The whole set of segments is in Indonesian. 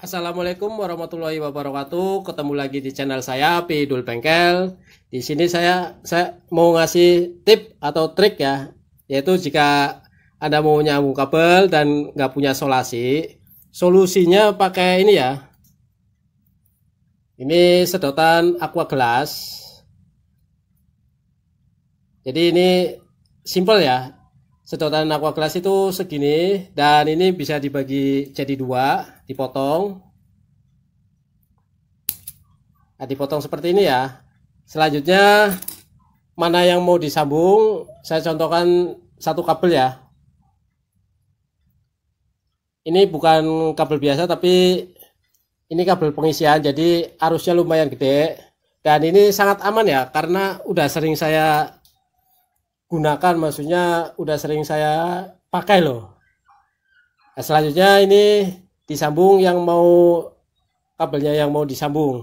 Assalamualaikum warahmatullahi wabarakatuh. Ketemu lagi di channel saya Pidul Bengkel. Di sini saya saya mau ngasih tip atau trik ya, yaitu jika Anda mau nyambung kabel dan nggak punya solasi, solusinya pakai ini ya. Ini sedotan aqua glass. Jadi ini simple ya sedotan aqua glass itu segini dan ini bisa dibagi jadi dua dipotong nah, dipotong seperti ini ya selanjutnya mana yang mau disambung saya contohkan satu kabel ya ini bukan kabel biasa tapi ini kabel pengisian jadi arusnya lumayan gede dan ini sangat aman ya karena udah sering saya gunakan maksudnya udah sering saya pakai loh nah, selanjutnya ini disambung yang mau kabelnya yang mau disambung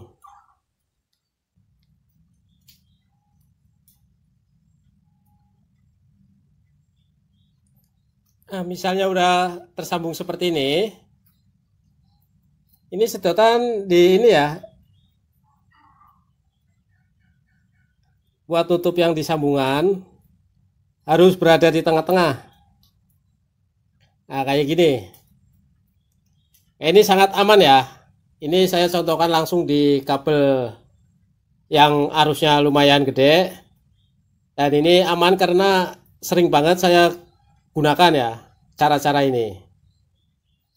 Nah, misalnya udah tersambung seperti ini. Ini sedotan di ini ya. Buat tutup yang disambungan harus berada di tengah-tengah nah kayak gini ini sangat aman ya ini saya contohkan langsung di kabel yang arusnya lumayan gede dan ini aman karena sering banget saya gunakan ya cara-cara ini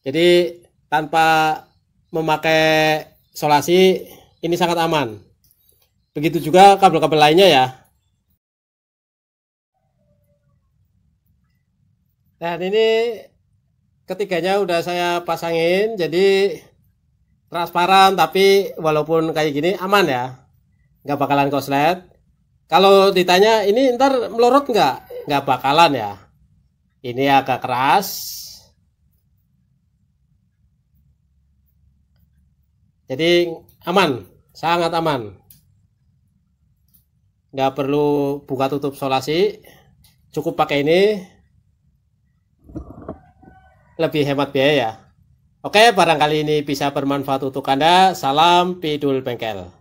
jadi tanpa memakai solasi ini sangat aman begitu juga kabel-kabel lainnya ya Nah ini ketiganya udah saya pasangin jadi transparan tapi walaupun kayak gini aman ya nggak bakalan koslet kalau ditanya ini ntar melorot nggak nggak bakalan ya ini agak keras jadi aman sangat aman nggak perlu buka tutup solasi cukup pakai ini lebih hemat biaya Oke, barangkali ini bisa bermanfaat untuk Anda. Salam Pidul Bengkel.